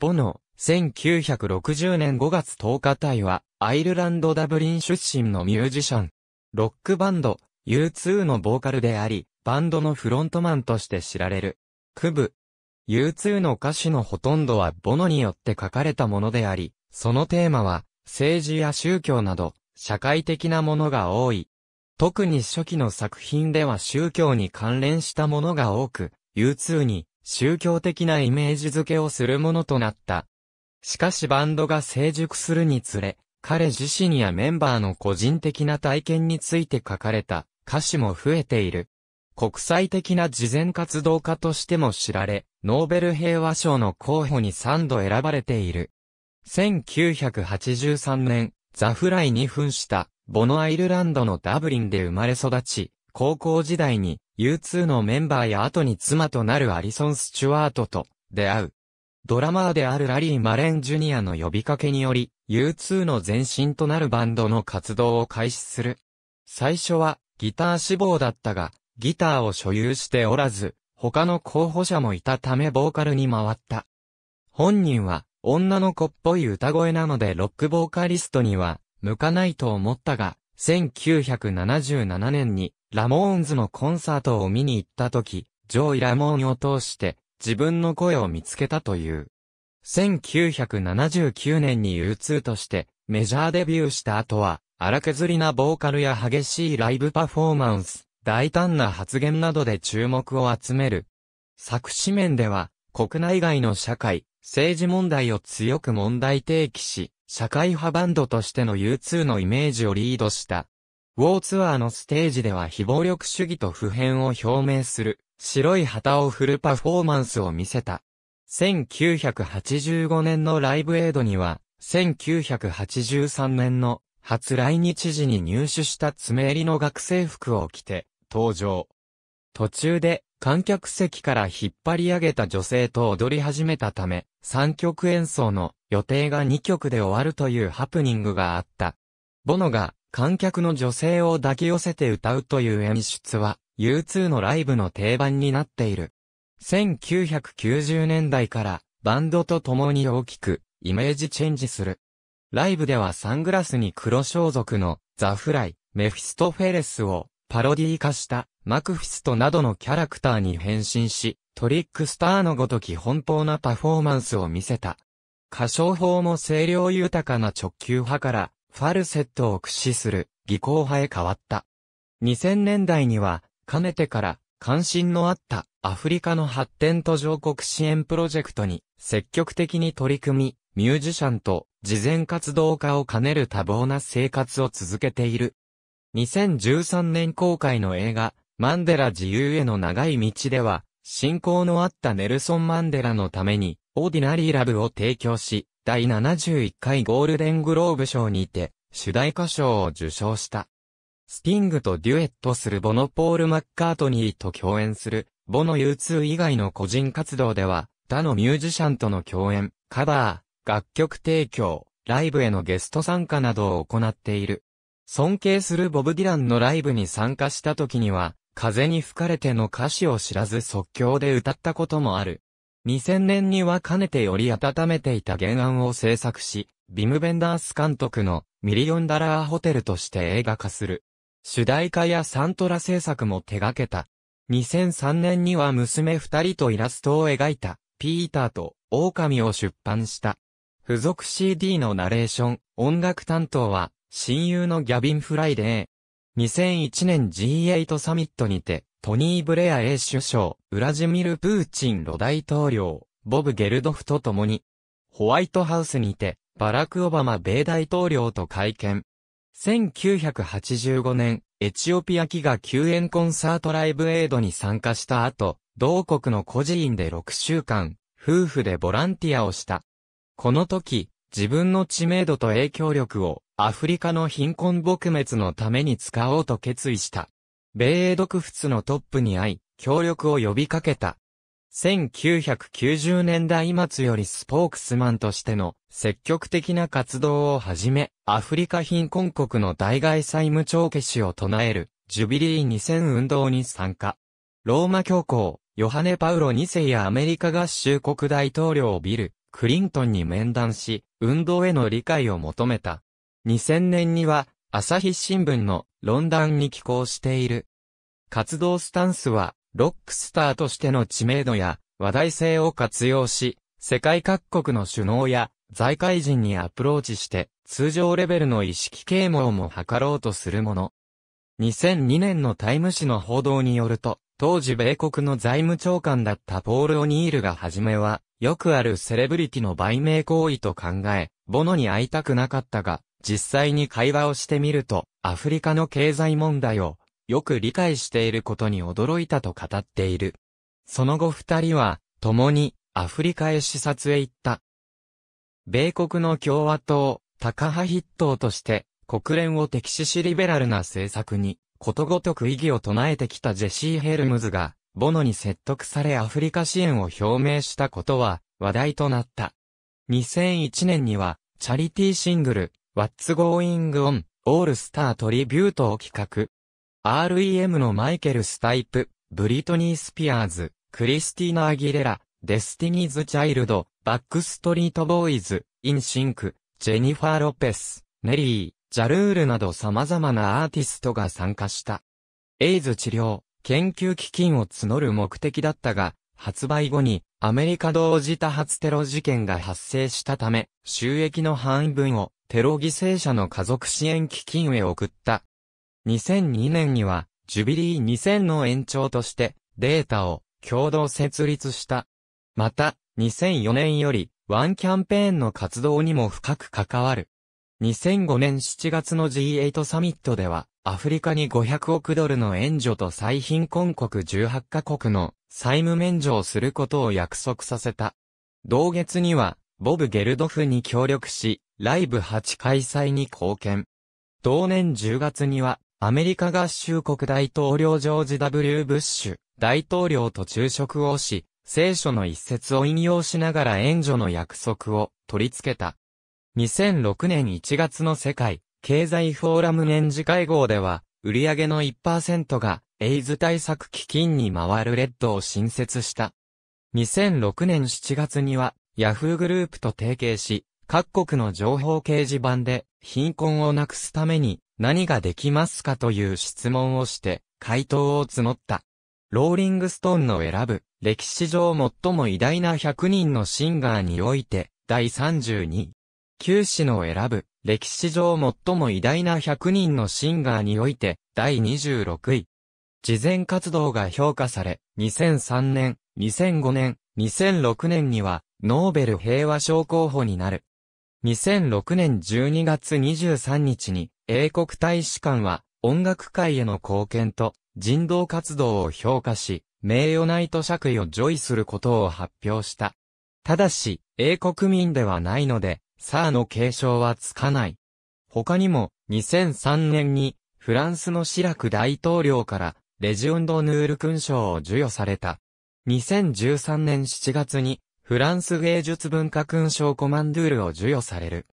ボノ、1960年5月10日隊は、アイルランドダブリン出身のミュージシャン。ロックバンド、U2 のボーカルであり、バンドのフロントマンとして知られる。クブ。U2 の歌詞のほとんどはボノによって書かれたものであり、そのテーマは、政治や宗教など、社会的なものが多い。特に初期の作品では宗教に関連したものが多く、U2 に宗教的なイメージづけをするものとなった。しかしバンドが成熟するにつれ、彼自身やメンバーの個人的な体験について書かれた歌詞も増えている。国際的な慈善活動家としても知られ、ノーベル平和賞の候補に3度選ばれている。1983年、ザ・フライに扮した、ボノアイルランドのダブリンで生まれ育ち、高校時代に U2 のメンバーや後に妻となるアリソン・スチュワートと出会う。ドラマーであるラリー・マレン・ジュニアの呼びかけにより、U2 の前身となるバンドの活動を開始する。最初はギター志望だったが、ギターを所有しておらず、他の候補者もいたためボーカルに回った。本人は女の子っぽい歌声なのでロックボーカリストには向かないと思ったが、1977年にラモーンズのコンサートを見に行った時、ジョイ・ラモーンを通して自分の声を見つけたという。1979年に U2 としてメジャーデビューした後は、荒削りなボーカルや激しいライブパフォーマンス、大胆な発言などで注目を集める。作詞面では、国内外の社会、政治問題を強く問題提起し、社会派バンドとしての U2 のイメージをリードした。ウォーツアーのステージでは非暴力主義と普遍を表明する白い旗を振るパフォーマンスを見せた。1985年のライブエイドには、1983年の初来日時に入手した爪襟の学生服を着て登場。途中で観客席から引っ張り上げた女性と踊り始めたため、3曲演奏の予定が2曲で終わるというハプニングがあった。ボノが観客の女性を抱き寄せて歌うという演出は、U2 のライブの定番になっている。1990年代からバンドと共に大きくイメージチェンジする。ライブではサングラスに黒装束のザ・フライ、メフィストフェレスをパロディ化したマクフィストなどのキャラクターに変身し、トリックスターのごとき奔放なパフォーマンスを見せた。歌唱法も声量豊かな直球派から、ファルセットを駆使する、技巧派へ変わった。2000年代には、かねてから、関心のあったアフリカの発展途上国支援プロジェクトに積極的に取り組み、ミュージシャンと事前活動家を兼ねる多忙な生活を続けている。2013年公開の映画、マンデラ自由への長い道では、信仰のあったネルソン・マンデラのために、オーディナリー・ラブを提供し、第71回ゴールデングローブ賞にて、主題歌賞を受賞した。スティングとデュエットするボノ・ポール・マッカートニーと共演する、ボノ U2 以外の個人活動では、他のミュージシャンとの共演、カバー、楽曲提供、ライブへのゲスト参加などを行っている。尊敬するボブ・ディランのライブに参加した時には、風に吹かれての歌詞を知らず即興で歌ったこともある。2000年にはかねてより温めていた原案を制作し、ビム・ベンダース監督のミリオンダラーホテルとして映画化する。主題歌やサントラ制作も手掛けた。2003年には娘二人とイラストを描いた、ピーターと狼を出版した。付属 CD のナレーション、音楽担当は、親友のギャビン・フライデー。2001年 G8 サミットにて、トニー・ブレア A 首相、ウラジミル・プーチンロ大統領、ボブ・ゲルドフと共に、ホワイトハウスにて、バラク・オバマ米大統領と会見。1985年、エチオピア機が救援コンサートライブエイドに参加した後、同国の孤児院で6週間、夫婦でボランティアをした。この時、自分の知名度と影響力をアフリカの貧困撲滅のために使おうと決意した。米英独仏のトップに会い、協力を呼びかけた。1990年代末よりスポークスマンとしての積極的な活動をはじめ、アフリカ貧困国の代替債務帳消しを唱える、ジュビリー2000運動に参加。ローマ教皇、ヨハネ・パウロ2世やアメリカ合衆国大統領ビル、クリントンに面談し、運動への理解を求めた。2000年には、朝日新聞の論壇に寄稿している。活動スタンスは、ロックスターとしての知名度や話題性を活用し、世界各国の首脳や財界人にアプローチして、通常レベルの意識啓蒙も図ろうとするもの。2002年のタイム誌の報道によると、当時米国の財務長官だったポール・オニールがはじめは、よくあるセレブリティの売名行為と考え、ボノに会いたくなかったが、実際に会話をしてみると、アフリカの経済問題を、よく理解していることに驚いたと語っている。その後二人は、共に、アフリカへ視察へ行った。米国の共和党、タカ派筆頭として、国連を敵視しリベラルな政策に、ことごとく異議を唱えてきたジェシー・ヘルムズが、ボノに説得されアフリカ支援を表明したことは話題となった。2001年には、チャリティーシングル、What's Going On? All Star Tribute を企画。REM のマイケル・スタイプ、ブリトニー・スピアーズ、クリスティーナ・アギレラ、デスティニーズ・チャイルド、バックストリート・ボーイズ、イン・シンク、ジェニファー・ロペス、ネリー、ジャルールなど様々なアーティストが参加した。エイズ治療、研究基金を募る目的だったが、発売後にアメリカ同時多発テロ事件が発生したため、収益の範囲分をテロ犠牲者の家族支援基金へ送った。2002年には、ジュビリー2000の延長としてデータを共同設立した。また、2004年より、ワンキャンペーンの活動にも深く関わる。2005年7月の G8 サミットでは、アフリカに500億ドルの援助と最貧困国18カ国の債務免除をすることを約束させた。同月には、ボブ・ゲルドフに協力し、ライブ8開催に貢献。同年10月には、アメリカ合衆国大統領ジョージ・ W・ ブッシュ大統領と昼食をし、聖書の一節を引用しながら援助の約束を取り付けた。2006年1月の世界経済フォーラム年次会合では、売上の1%がエイズ対策基金に回るレッドを新設した。2006年7月には、ヤフーグループと提携し、各国の情報掲示板で貧困をなくすために何ができますかという質問をして回答を募った。ローリングストーンの選ぶ歴史上最も偉大な100人のシンガーにおいて第32位。九死の選ぶ歴史上最も偉大な100人のシンガーにおいて、第26位。事前活動が評価され、2003年、2005年、2006年には、ノーベル平和賞候補になる。2006年12月23日に、英国大使館は、音楽界への貢献と、人道活動を評価し、名誉ナイト爵位をジョイすることを発表した。ただし、英国民ではないので、サーの継承はつかない。他にも、2003年に、フランスのシラク大統領から、レジオンド・ヌール勲章を授与された。2013年7月に、フランス芸術文化勲章コマンドゥールを授与される。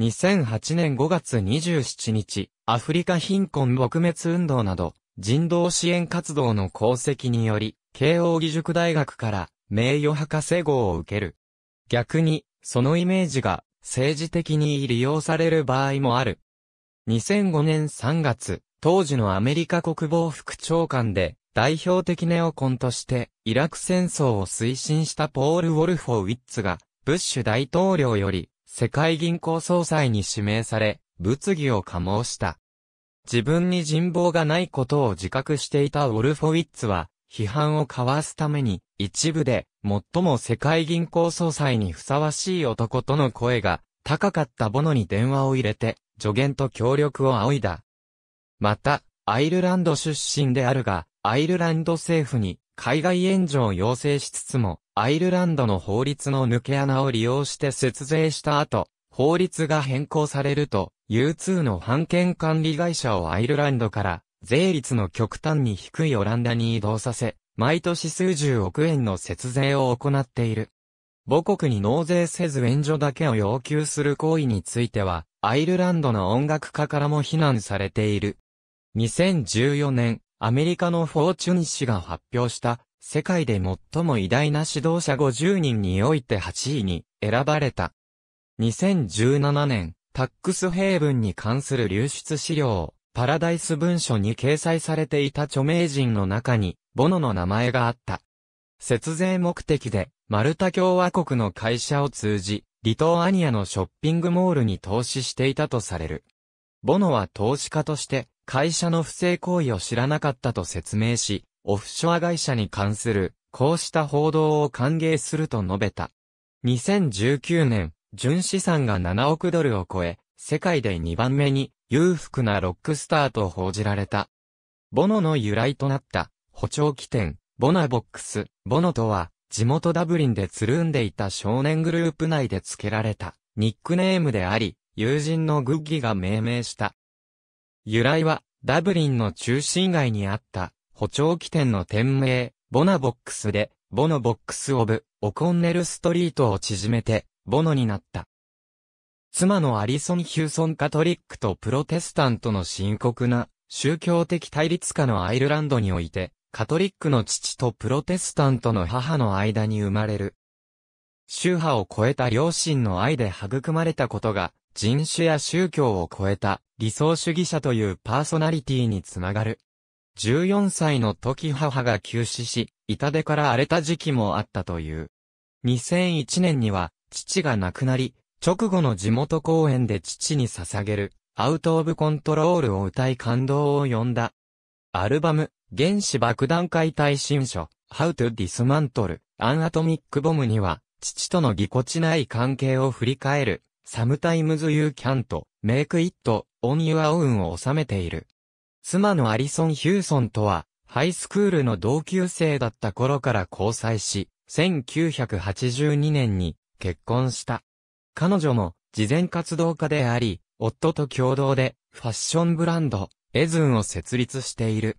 2008年5月27日、アフリカ貧困撲滅運動など、人道支援活動の功績により、慶応義塾大学から名誉博士号を受ける。逆に、そのイメージが政治的に利用される場合もある。2005年3月、当時のアメリカ国防副長官で、代表的ネオコンとして、イラク戦争を推進したポール・ウォルフォウィッツが、ブッシュ大統領より、世界銀行総裁に指名され、物議を加盟した。自分に人望がないことを自覚していたウォルフォウィッツは、批判をかわすために、一部で、最も世界銀行総裁にふさわしい男との声が高かったボノに電話を入れて助言と協力を仰いだ。また、アイルランド出身であるが、アイルランド政府に海外援助を要請しつつも、アイルランドの法律の抜け穴を利用して節税した後、法律が変更されると、U2 の版権管理会社をアイルランドから、税率の極端に低いオランダに移動させ、毎年数十億円の節税を行っている。母国に納税せず援助だけを要求する行為については、アイルランドの音楽家からも非難されている。2014年、アメリカのフォーチュン氏が発表した、世界で最も偉大な指導者50人において8位に選ばれた。2017年、タックスヘイブンに関する流出資料、パラダイス文書に掲載されていた著名人の中に、ボノの名前があった。節税目的で、マルタ共和国の会社を通じ、リトアニアのショッピングモールに投資していたとされる。ボノは投資家として、会社の不正行為を知らなかったと説明し、オフショア会社に関する、こうした報道を歓迎すると述べた。2019年、純資産が7億ドルを超え、世界で2番目に裕福なロックスターと報じられた。ボノの由来となった補聴器店、ボナボックス、ボノとは、地元ダブリンでつるんでいた少年グループ内で付けられた、ニックネームであり、友人のグッギが命名した。由来は、ダブリンの中心街にあった、補聴器店の店名、ボナボックスで、ボノボックスオブ、オコンネルストリートを縮めて、ボノになった。妻のアリソン・ヒューソン・カトリックとプロテスタントの深刻な宗教的対立下のアイルランドにおいて、カトリックの父とプロテスタントの母の間に生まれる。宗派を超えた両親の愛で育まれたことが、人種や宗教を超えた理想主義者というパーソナリティにつながる。14歳の時母が急死し、痛手から荒れた時期もあったという。2001年には、父が亡くなり、直後の地元公演で父に捧げる、アウトオブコントロールを歌い感動を呼んだ。アルバム、原子爆弾解体新書、How to Dismantle an Atomic Bomb には、父とのぎこちない関係を振り返る、Sometimes You Can't Make It On Your Own を収めている。妻のアリソン・ヒューソンとは、ハイスクールの同級生だった頃から交際し、1982年に結婚した。彼女も、慈善活動家であり、夫と共同で、ファッションブランド、エズンを設立している。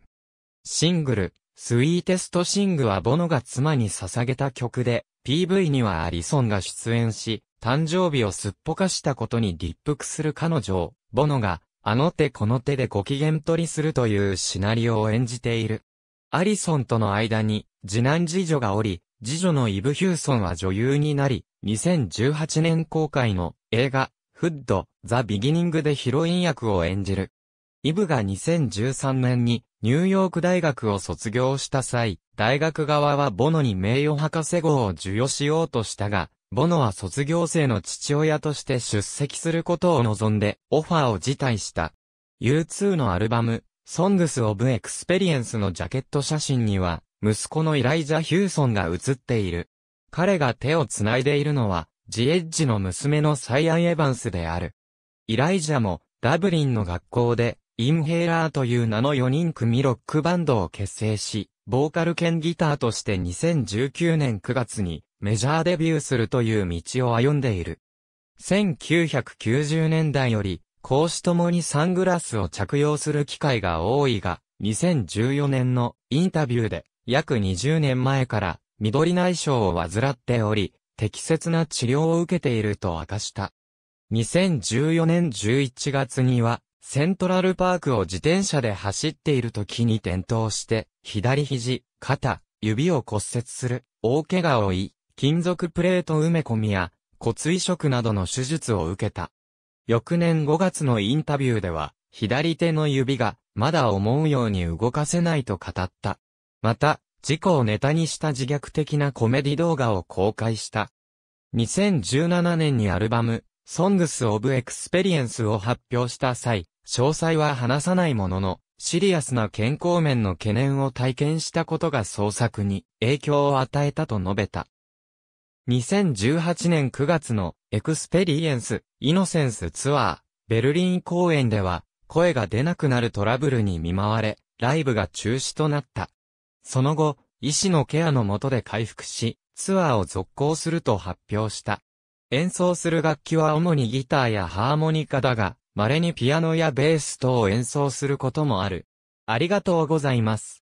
シングル、スイーテストシングはボノが妻に捧げた曲で、PV にはアリソンが出演し、誕生日をすっぽかしたことに立腹する彼女を、ボノが、あの手この手でご機嫌取りするというシナリオを演じている。アリソンとの間に、次男次女がおり、次女のイブ・ヒューソンは女優になり、2018年公開の映画、フッド、ザ・ビギニングでヒロイン役を演じる。イブが2013年にニューヨーク大学を卒業した際、大学側はボノに名誉博士号を授与しようとしたが、ボノは卒業生の父親として出席することを望んで、オファーを辞退した。U2 のアルバム、Songs of Experience のジャケット写真には、息子のイライザ・ヒューソンが写っている。彼が手を繋いでいるのは、ジエッジの娘のサイアン・エヴァンスである。イライザも、ダブリンの学校で、インヘーラーという名の4人組ロックバンドを結成し、ボーカル兼ギターとして2019年9月にメジャーデビューするという道を歩んでいる。1990年代より、講師ともにサングラスを着用する機会が多いが、2014年のインタビューで、約20年前から緑内障を患っており、適切な治療を受けていると明かした。2014年11月には、セントラルパークを自転車で走っている時に転倒して、左肘、肩、指を骨折する、大怪我を負い、金属プレート埋め込みや骨移植などの手術を受けた。翌年5月のインタビューでは、左手の指がまだ思うように動かせないと語った。また、事故をネタにした自虐的なコメディ動画を公開した。2017年にアルバム、Songs of Experience を発表した際、詳細は話さないものの、シリアスな健康面の懸念を体験したことが創作に影響を与えたと述べた。2018年9月のエクスペリエンス・イノセンスツアー、ベルリン公演では、声が出なくなるトラブルに見舞われ、ライブが中止となった。その後、医師のケアの下で回復し、ツアーを続行すると発表した。演奏する楽器は主にギターやハーモニカだが、稀にピアノやベース等を演奏することもある。ありがとうございます。